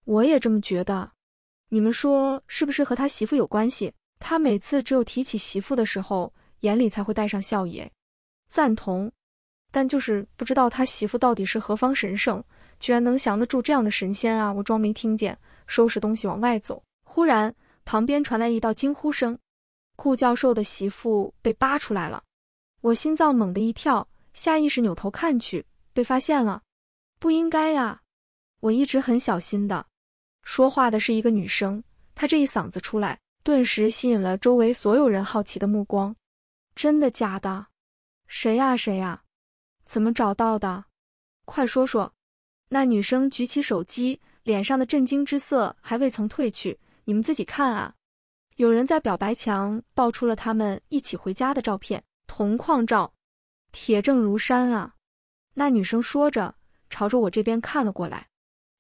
我也这么觉得，你们说是不是和他媳妇有关系？他每次只有提起媳妇的时候，眼里才会带上笑意。赞同，但就是不知道他媳妇到底是何方神圣，居然能降得住这样的神仙啊！我装没听见，收拾东西往外走。忽然，旁边传来一道惊呼声：“顾教授的媳妇被扒出来了！”我心脏猛地一跳，下意识扭头看去，被发现了。不应该呀，我一直很小心的。说话的是一个女生，她这一嗓子出来，顿时吸引了周围所有人好奇的目光。真的假的？谁呀谁呀？怎么找到的？快说说！那女生举起手机，脸上的震惊之色还未曾褪去。你们自己看啊！有人在表白墙爆出了他们一起回家的照片，同框照，铁证如山啊！那女生说着，朝着我这边看了过来，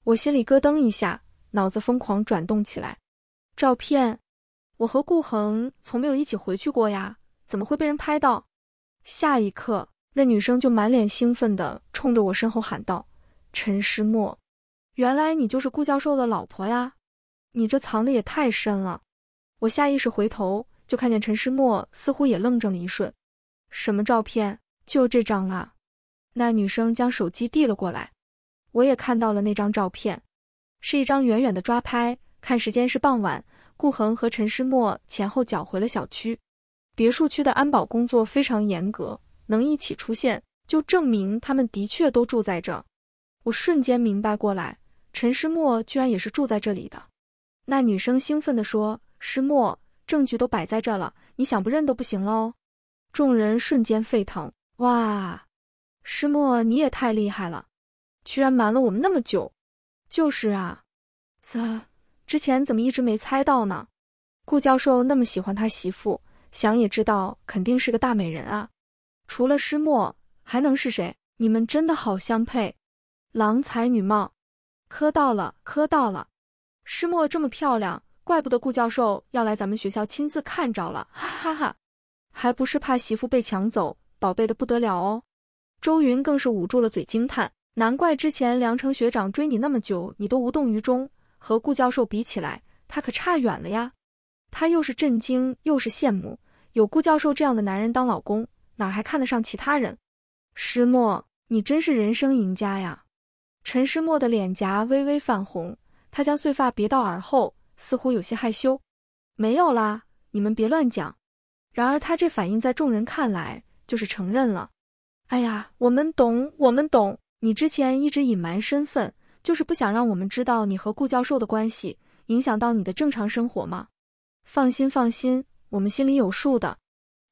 我心里咯噔一下。脑子疯狂转动起来。照片，我和顾恒从没有一起回去过呀，怎么会被人拍到？下一刻，那女生就满脸兴奋地冲着我身后喊道：“陈诗墨，原来你就是顾教授的老婆呀！你这藏的也太深了！”我下意识回头，就看见陈诗墨似乎也愣怔了一瞬。什么照片？就这张啊！那女生将手机递了过来，我也看到了那张照片。是一张远远的抓拍，看时间是傍晚。顾恒和陈诗墨前后脚回了小区，别墅区的安保工作非常严格，能一起出现，就证明他们的确都住在这。我瞬间明白过来，陈诗墨居然也是住在这里的。那女生兴奋地说：“诗墨，证据都摆在这了，你想不认都不行喽！”众人瞬间沸腾：“哇，诗墨你也太厉害了，居然瞒了我们那么久！”就是啊，咋之前怎么一直没猜到呢？顾教授那么喜欢他媳妇，想也知道肯定是个大美人啊！除了师墨，还能是谁？你们真的好相配，郎才女貌，磕到了，磕到了！师墨这么漂亮，怪不得顾教授要来咱们学校亲自看着了，哈哈哈！还不是怕媳妇被抢走，宝贝的不得了哦！周云更是捂住了嘴惊叹。难怪之前梁城学长追你那么久，你都无动于衷。和顾教授比起来，他可差远了呀。他又是震惊又是羡慕，有顾教授这样的男人当老公，哪还看得上其他人？石墨，你真是人生赢家呀！陈石墨的脸颊微微泛红，他将碎发别到耳后，似乎有些害羞。没有啦，你们别乱讲。然而他这反应在众人看来就是承认了。哎呀，我们懂，我们懂。你之前一直隐瞒身份，就是不想让我们知道你和顾教授的关系，影响到你的正常生活吗？放心，放心，我们心里有数的。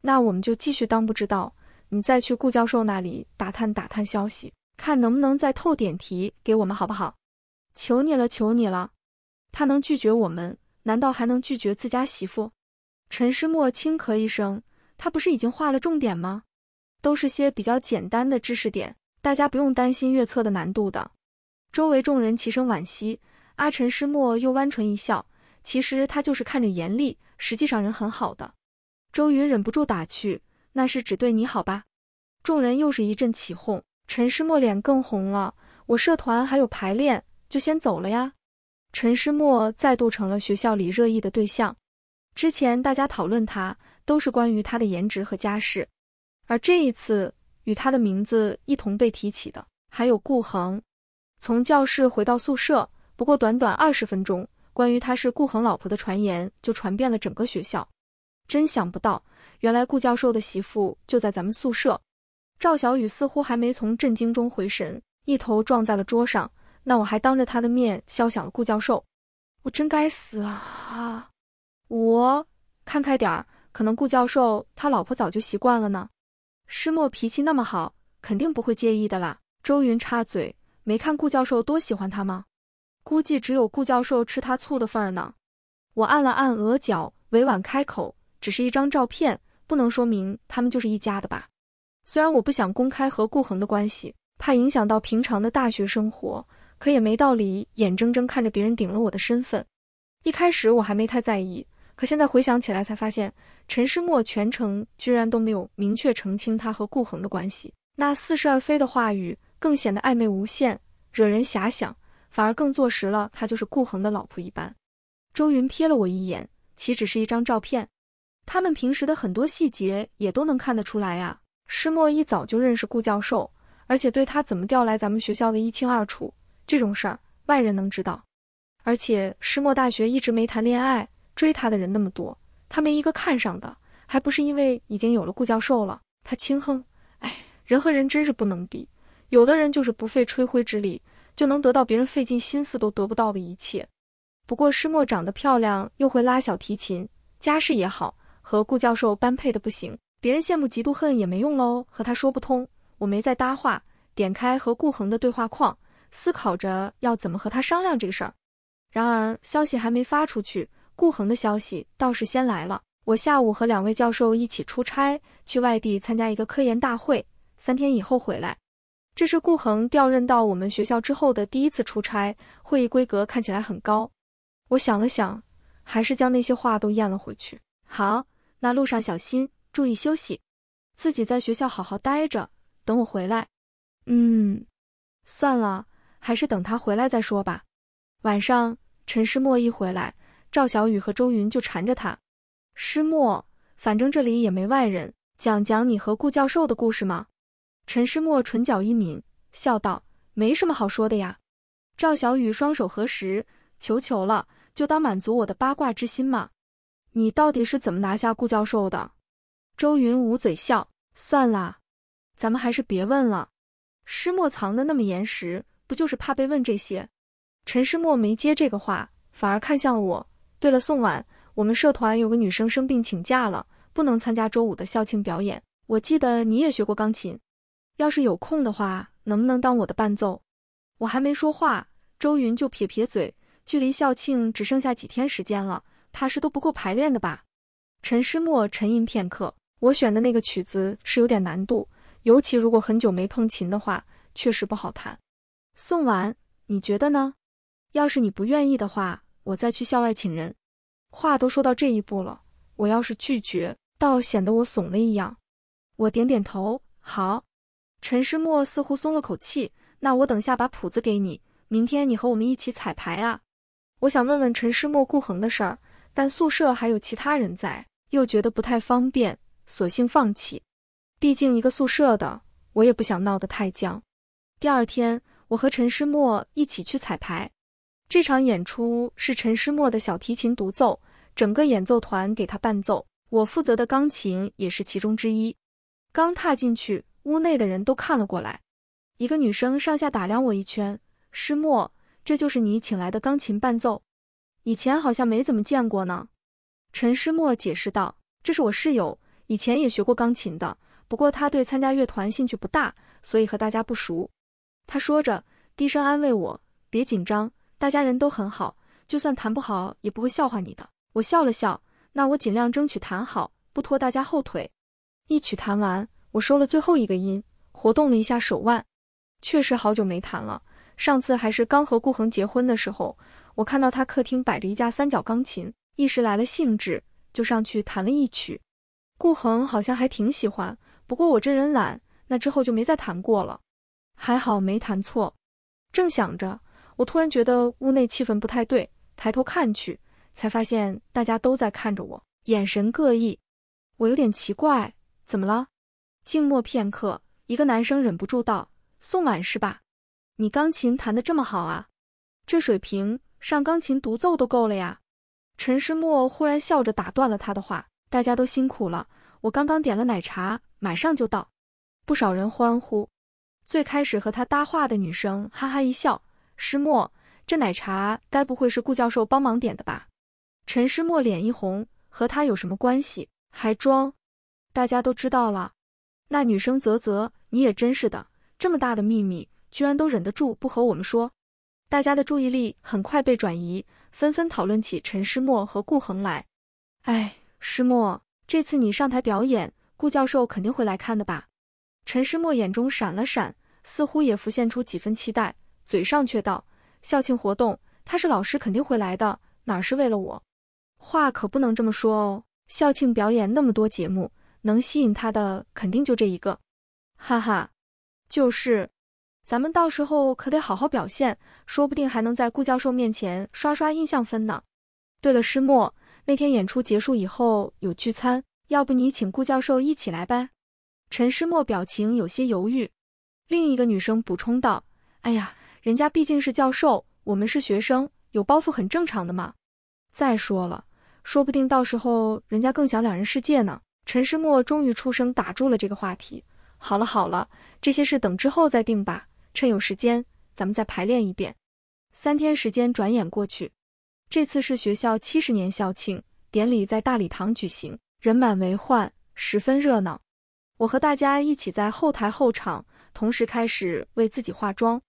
那我们就继续当不知道。你再去顾教授那里打探打探消息，看能不能再透点题给我们，好不好？求你了，求你了。他能拒绝我们，难道还能拒绝自家媳妇？陈诗墨轻咳一声，他不是已经画了重点吗？都是些比较简单的知识点。大家不用担心月测的难度的，周围众人齐声惋惜。阿陈师墨又弯唇一笑，其实他就是看着严厉，实际上人很好的。周云忍不住打趣：“那是只对你好吧？”众人又是一阵起哄。陈师墨脸更红了。我社团还有排练，就先走了呀。陈师墨再度成了学校里热议的对象。之前大家讨论他都是关于他的颜值和家世，而这一次。与他的名字一同被提起的，还有顾恒。从教室回到宿舍，不过短短二十分钟，关于他是顾恒老婆的传言就传遍了整个学校。真想不到，原来顾教授的媳妇就在咱们宿舍。赵小雨似乎还没从震惊中回神，一头撞在了桌上。那我还当着他的面敲响了顾教授，我真该死啊！我看开点儿，可能顾教授他老婆早就习惯了呢。师墨脾气那么好，肯定不会介意的啦。周云插嘴，没看顾教授多喜欢他吗？估计只有顾教授吃他醋的份儿呢。我按了按额角，委婉开口：“只是一张照片，不能说明他们就是一家的吧？”虽然我不想公开和顾恒的关系，怕影响到平常的大学生活，可也没道理眼睁睁看着别人顶了我的身份。一开始我还没太在意，可现在回想起来，才发现。陈诗墨全程居然都没有明确澄清他和顾恒的关系，那似是而非的话语更显得暧昧无限，惹人遐想，反而更坐实了他就是顾恒的老婆一般。周云瞥了我一眼，岂止是一张照片，他们平时的很多细节也都能看得出来呀。诗墨一早就认识顾教授，而且对他怎么调来咱们学校的一清二楚，这种事儿外人能知道？而且诗墨大学一直没谈恋爱，追他的人那么多。他没一个看上的，还不是因为已经有了顾教授了。他轻哼：“哎，人和人真是不能比，有的人就是不费吹灰之力，就能得到别人费尽心思都得不到的一切。”不过师墨长得漂亮，又会拉小提琴，家世也好，和顾教授般配的不行。别人羡慕嫉妒恨也没用喽，和他说不通。我没再搭话，点开和顾恒的对话框，思考着要怎么和他商量这个事儿。然而消息还没发出去。顾恒的消息倒是先来了。我下午和两位教授一起出差，去外地参加一个科研大会，三天以后回来。这是顾恒调任到我们学校之后的第一次出差，会议规格看起来很高。我想了想，还是将那些话都咽了回去。好，那路上小心，注意休息，自己在学校好好待着，等我回来。嗯，算了，还是等他回来再说吧。晚上，陈世墨一回来。赵小雨和周云就缠着他，师墨，反正这里也没外人，讲讲你和顾教授的故事吗？陈师墨唇角一抿，笑道：“没什么好说的呀。”赵小雨双手合十，求求了，就当满足我的八卦之心嘛。你到底是怎么拿下顾教授的？周云捂嘴笑，算啦，咱们还是别问了。师墨藏得那么严实，不就是怕被问这些？陈师墨没接这个话，反而看向我。对了，宋婉，我们社团有个女生生病请假了，不能参加周五的校庆表演。我记得你也学过钢琴，要是有空的话，能不能当我的伴奏？我还没说话，周云就撇撇嘴。距离校庆只剩下几天时间了，怕是都不够排练的吧？陈诗墨沉吟片刻，我选的那个曲子是有点难度，尤其如果很久没碰琴的话，确实不好弹。宋婉，你觉得呢？要是你不愿意的话。我再去校外请人，话都说到这一步了，我要是拒绝，倒显得我怂了一样。我点点头，好。陈诗墨似乎松了口气，那我等下把谱子给你，明天你和我们一起彩排啊。我想问问陈诗墨顾恒的事儿，但宿舍还有其他人在，又觉得不太方便，索性放弃。毕竟一个宿舍的，我也不想闹得太僵。第二天，我和陈诗墨一起去彩排。这场演出是陈诗墨的小提琴独奏，整个演奏团给他伴奏。我负责的钢琴也是其中之一。刚踏进去，屋内的人都看了过来。一个女生上下打量我一圈：“诗墨，这就是你请来的钢琴伴奏？以前好像没怎么见过呢。”陈诗墨解释道：“这是我室友，以前也学过钢琴的，不过他对参加乐团兴趣不大，所以和大家不熟。”他说着，低声安慰我：“别紧张。”大家人都很好，就算弹不好也不会笑话你的。我笑了笑，那我尽量争取弹好，不拖大家后腿。一曲弹完，我收了最后一个音，活动了一下手腕。确实好久没弹了，上次还是刚和顾恒结婚的时候，我看到他客厅摆着一架三角钢琴，一时来了兴致，就上去弹了一曲。顾恒好像还挺喜欢，不过我这人懒，那之后就没再弹过了。还好没弹错。正想着。我突然觉得屋内气氛不太对，抬头看去，才发现大家都在看着我，眼神各异。我有点奇怪，怎么了？静默片刻，一个男生忍不住道：“宋婉是吧？你钢琴弹得这么好啊，这水平上钢琴独奏都够了呀。”陈诗墨忽然笑着打断了他的话：“大家都辛苦了，我刚刚点了奶茶，马上就到。”不少人欢呼。最开始和他搭话的女生哈哈一笑。师墨，这奶茶该不会是顾教授帮忙点的吧？陈师墨脸一红，和他有什么关系？还装？大家都知道了。那女生啧啧，你也真是的，这么大的秘密，居然都忍得住不和我们说。大家的注意力很快被转移，纷纷讨论起陈师墨和顾恒来。哎，师墨，这次你上台表演，顾教授肯定会来看的吧？陈师墨眼中闪了闪，似乎也浮现出几分期待。嘴上却道：“校庆活动，他是老师肯定会来的，哪是为了我？话可不能这么说哦。校庆表演那么多节目，能吸引他的肯定就这一个。哈哈，就是，咱们到时候可得好好表现，说不定还能在顾教授面前刷刷印象分呢。对了，师墨，那天演出结束以后有聚餐，要不你请顾教授一起来呗？”陈师墨表情有些犹豫。另一个女生补充道：“哎呀。”人家毕竟是教授，我们是学生，有包袱很正常的嘛。再说了，说不定到时候人家更想两人世界呢。陈诗墨终于出声打住了这个话题。好了好了，这些事等之后再定吧。趁有时间，咱们再排练一遍。三天时间转眼过去，这次是学校七十年校庆典礼，在大礼堂举行，人满为患，十分热闹。我和大家一起在后台候场，同时开始为自己化妆。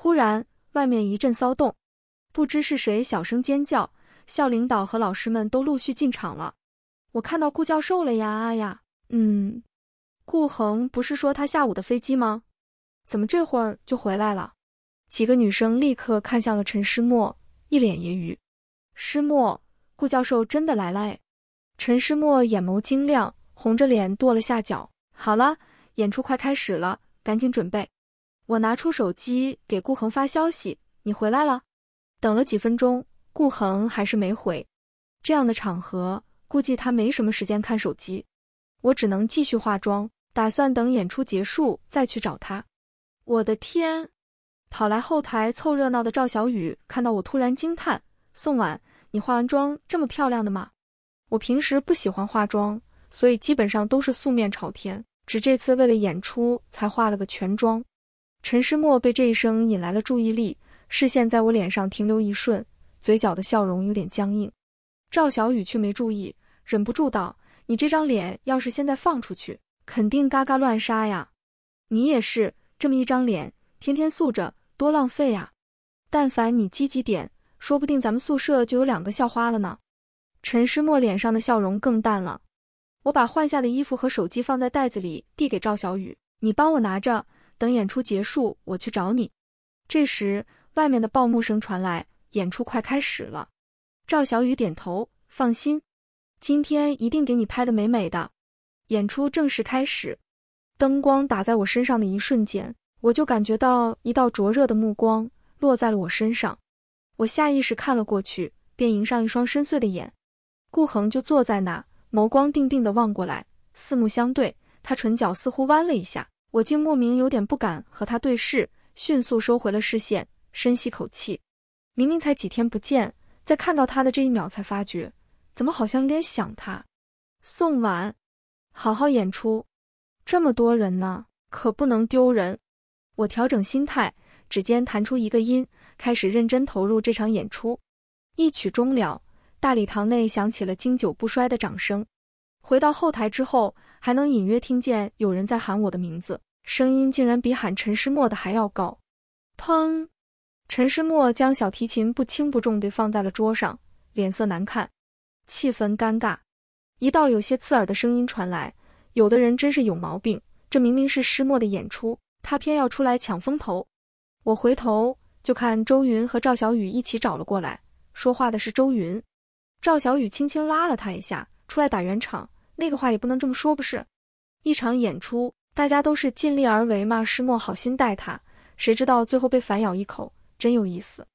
忽然，外面一阵骚动，不知是谁小声尖叫。校领导和老师们都陆续进场了。我看到顾教授了呀呀！嗯，顾恒不是说他下午的飞机吗？怎么这会儿就回来了？几个女生立刻看向了陈诗墨，一脸揶揄。诗墨，顾教授真的来了哎！陈诗墨眼眸晶亮，红着脸跺了下脚。好了，演出快开始了，赶紧准备。我拿出手机给顾恒发消息，你回来了。等了几分钟，顾恒还是没回。这样的场合，估计他没什么时间看手机。我只能继续化妆，打算等演出结束再去找他。我的天！跑来后台凑热闹的赵小雨看到我，突然惊叹：“宋婉，你化完妆这么漂亮的吗？”我平时不喜欢化妆，所以基本上都是素面朝天，只这次为了演出才化了个全妆。陈诗墨被这一声引来了注意力，视线在我脸上停留一瞬，嘴角的笑容有点僵硬。赵小雨却没注意，忍不住道：“你这张脸要是现在放出去，肯定嘎嘎乱杀呀！你也是这么一张脸，天天素着，多浪费呀！但凡你积极点，说不定咱们宿舍就有两个校花了呢。”陈诗墨脸上的笑容更淡了。我把换下的衣服和手机放在袋子里，递给赵小雨：“你帮我拿着。”等演出结束，我去找你。这时，外面的报幕声传来，演出快开始了。赵小雨点头，放心，今天一定给你拍的美美的。演出正式开始，灯光打在我身上的一瞬间，我就感觉到一道灼热的目光落在了我身上。我下意识看了过去，便迎上一双深邃的眼。顾恒就坐在那，眸光定定地望过来，四目相对，他唇角似乎弯了一下。我竟莫名有点不敢和他对视，迅速收回了视线，深吸口气。明明才几天不见，在看到他的这一秒才发觉，怎么好像有点想他。宋婉，好好演出，这么多人呢，可不能丢人。我调整心态，指尖弹出一个音，开始认真投入这场演出。一曲终了，大礼堂内响起了经久不衰的掌声。回到后台之后，还能隐约听见有人在喊我的名字，声音竟然比喊陈诗墨的还要高。砰！陈诗墨将小提琴不轻不重的放在了桌上，脸色难看，气氛尴尬。一道有些刺耳的声音传来：“有的人真是有毛病，这明明是诗墨的演出，他偏要出来抢风头。”我回头就看周云和赵小雨一起找了过来，说话的是周云，赵小雨轻轻拉了他一下，出来打圆场。那个话也不能这么说不是，一场演出，大家都是尽力而为嘛。诗墨好心待他，谁知道最后被反咬一口，真有意思。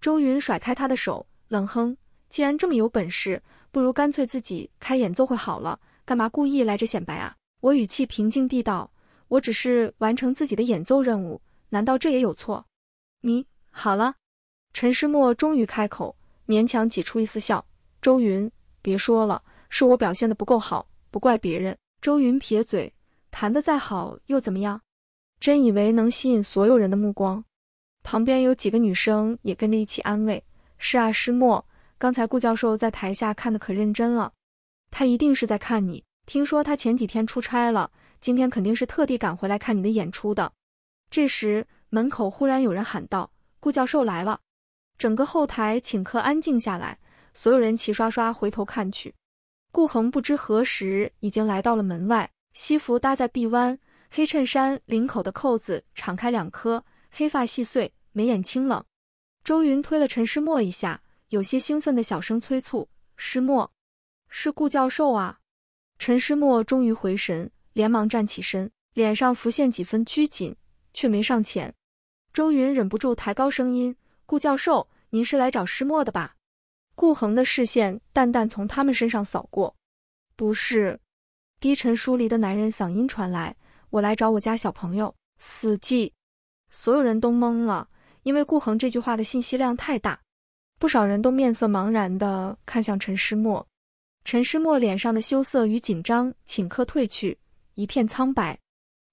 周云甩开他的手，冷哼，既然这么有本事，不如干脆自己开演奏会好了，干嘛故意来这显摆啊？我语气平静地道，我只是完成自己的演奏任务，难道这也有错？你好了，陈诗墨终于开口，勉强挤出一丝笑，周云，别说了。是我表现的不够好，不怪别人。周云撇嘴，弹得再好又怎么样？真以为能吸引所有人的目光？旁边有几个女生也跟着一起安慰：“是啊，师墨，刚才顾教授在台下看的可认真了，他一定是在看你。听说他前几天出差了，今天肯定是特地赶回来看你的演出的。”这时，门口忽然有人喊道：“顾教授来了！”整个后台请客安静下来，所有人齐刷刷回头看去。顾恒不知何时已经来到了门外，西服搭在臂弯，黑衬衫领口的扣子敞开两颗，黑发细碎，眉眼清冷。周云推了陈诗墨一下，有些兴奋的小声催促：“诗墨，是顾教授啊！”陈诗墨终于回神，连忙站起身，脸上浮现几分拘谨，却没上前。周云忍不住抬高声音：“顾教授，您是来找诗墨的吧？”顾恒的视线淡淡从他们身上扫过，不是，低沉疏离的男人嗓音传来：“我来找我家小朋友。”死寂，所有人都懵了，因为顾恒这句话的信息量太大，不少人都面色茫然地看向陈诗墨。陈诗墨脸上的羞涩与紧张顷刻褪去，一片苍白。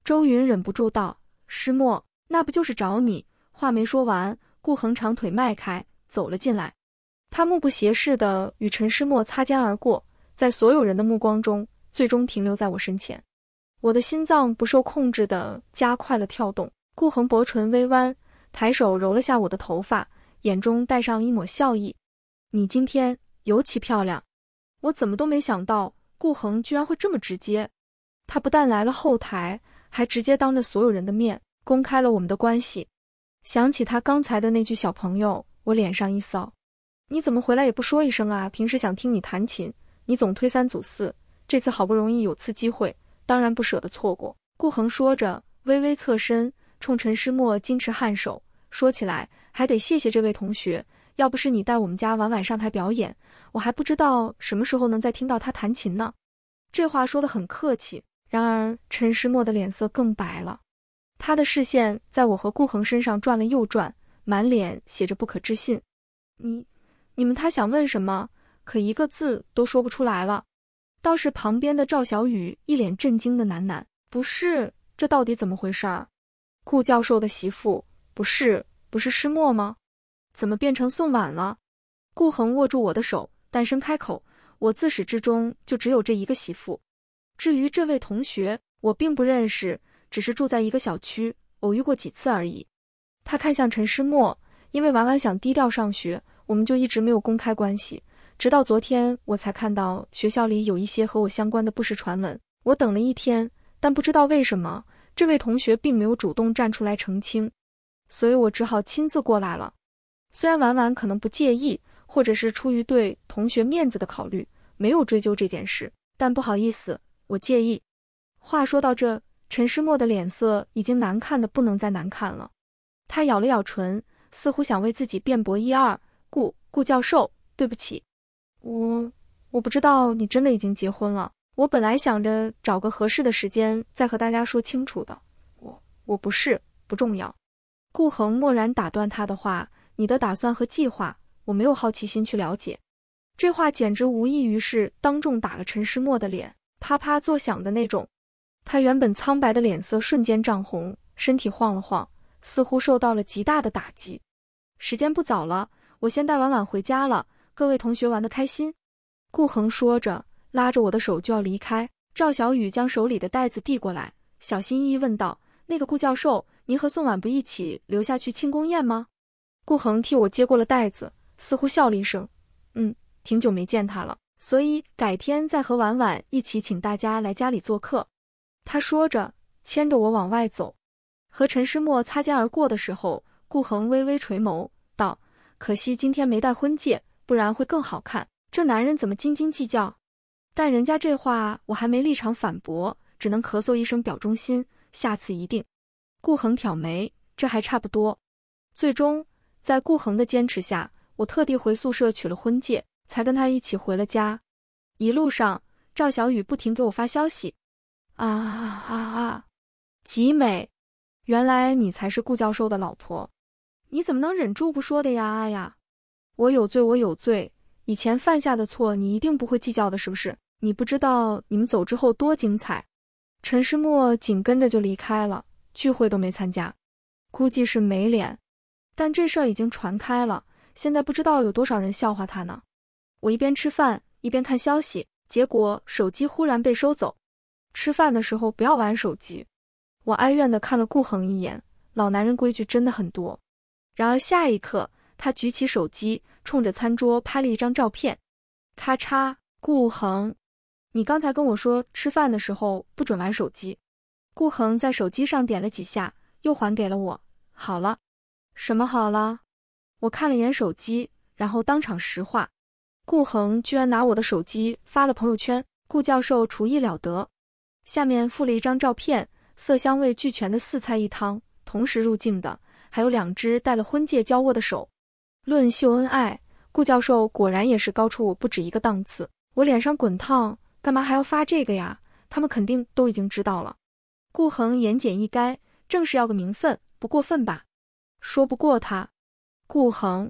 周云忍不住道：“诗墨，那不就是找你？”话没说完，顾恒长腿迈开，走了进来。他目不斜视地与陈诗墨擦肩而过，在所有人的目光中，最终停留在我身前。我的心脏不受控制地加快了跳动。顾恒薄唇微弯，抬手揉了下我的头发，眼中带上一抹笑意：“你今天尤其漂亮。”我怎么都没想到，顾恒居然会这么直接。他不但来了后台，还直接当着所有人的面公开了我们的关系。想起他刚才的那句“小朋友”，我脸上一扫，你怎么回来也不说一声啊？平时想听你弹琴，你总推三阻四。这次好不容易有次机会，当然不舍得错过。顾恒说着，微微侧身，冲陈诗墨矜持颔首，说起来还得谢谢这位同学，要不是你带我们家婉婉上台表演，我还不知道什么时候能再听到她弹琴呢。这话说得很客气，然而陈诗墨的脸色更白了，他的视线在我和顾恒身上转了又转，满脸写着不可置信。你。你们他想问什么？可一个字都说不出来了。倒是旁边的赵小雨一脸震惊的喃喃：“不是，这到底怎么回事儿？顾教授的媳妇不是不是师墨吗？怎么变成宋婉了？”顾恒握住我的手，淡声开口：“我自始至终就只有这一个媳妇。至于这位同学，我并不认识，只是住在一个小区，偶遇过几次而已。”他看向陈诗墨，因为婉婉想低调上学。我们就一直没有公开关系，直到昨天我才看到学校里有一些和我相关的不实传闻。我等了一天，但不知道为什么这位同学并没有主动站出来澄清，所以我只好亲自过来了。虽然婉婉可能不介意，或者是出于对同学面子的考虑，没有追究这件事，但不好意思，我介意。话说到这，陈诗墨的脸色已经难看的不能再难看了。他咬了咬唇，似乎想为自己辩驳一二。顾顾教授，对不起，我我不知道你真的已经结婚了。我本来想着找个合适的时间再和大家说清楚的。我我不是不重要。顾恒默然打断他的话：“你的打算和计划，我没有好奇心去了解。”这话简直无异于是当众打了陈诗墨的脸，啪啪作响的那种。他原本苍白的脸色瞬间涨红，身体晃了晃，似乎受到了极大的打击。时间不早了。我先带婉婉回家了，各位同学玩的开心。顾恒说着，拉着我的手就要离开。赵小雨将手里的袋子递过来，小心翼翼问道：“那个顾教授，您和宋婉不一起留下去庆功宴吗？”顾恒替我接过了袋子，似乎笑了一声：“嗯，挺久没见他了，所以改天再和婉婉一起请大家来家里做客。”他说着，牵着我往外走。和陈诗墨擦肩而过的时候，顾恒微微垂眸。可惜今天没戴婚戒，不然会更好看。这男人怎么斤斤计较？但人家这话我还没立场反驳，只能咳嗽一声表忠心。下次一定。顾恒挑眉，这还差不多。最终，在顾恒的坚持下，我特地回宿舍取了婚戒，才跟他一起回了家。一路上，赵小雨不停给我发消息，啊啊啊！集美，原来你才是顾教授的老婆。你怎么能忍住不说的呀呀！我有罪，我有罪！以前犯下的错，你一定不会计较的，是不是？你不知道你们走之后多精彩！陈世墨紧跟着就离开了，聚会都没参加，估计是没脸。但这事儿已经传开了，现在不知道有多少人笑话他呢。我一边吃饭一边看消息，结果手机忽然被收走。吃饭的时候不要玩手机。我哀怨地看了顾恒一眼，老男人规矩真的很多。然而下一刻，他举起手机，冲着餐桌拍了一张照片。咔嚓！顾恒，你刚才跟我说吃饭的时候不准玩手机。顾恒在手机上点了几下，又还给了我。好了，什么好了？我看了眼手机，然后当场石化。顾恒居然拿我的手机发了朋友圈。顾教授厨艺了得，下面附了一张照片，色香味俱全的四菜一汤，同时入镜的。还有两只戴了婚戒交握的手，论秀恩爱，顾教授果然也是高出我不止一个档次。我脸上滚烫，干嘛还要发这个呀？他们肯定都已经知道了。顾恒言简意赅，正是要个名分，不过分吧？说不过他。顾恒，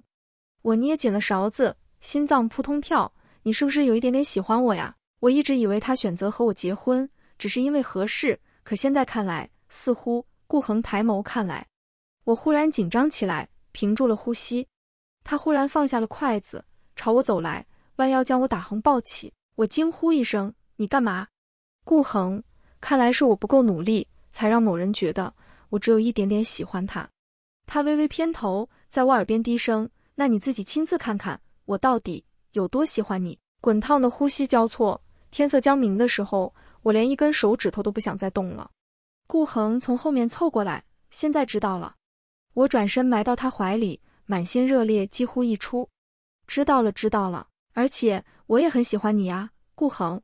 我捏紧了勺子，心脏扑通跳。你是不是有一点点喜欢我呀？我一直以为他选择和我结婚，只是因为合适，可现在看来，似乎……顾恒抬眸看来。我忽然紧张起来，屏住了呼吸。他忽然放下了筷子，朝我走来，弯腰将我打横抱起。我惊呼一声：“你干嘛？”顾恒，看来是我不够努力，才让某人觉得我只有一点点喜欢他。他微微偏头，在我耳边低声：“那你自己亲自看看，我到底有多喜欢你。”滚烫的呼吸交错，天色将明的时候，我连一根手指头都不想再动了。顾恒从后面凑过来，现在知道了。我转身埋到他怀里，满心热烈几乎溢出。知道了，知道了，而且我也很喜欢你啊，顾恒。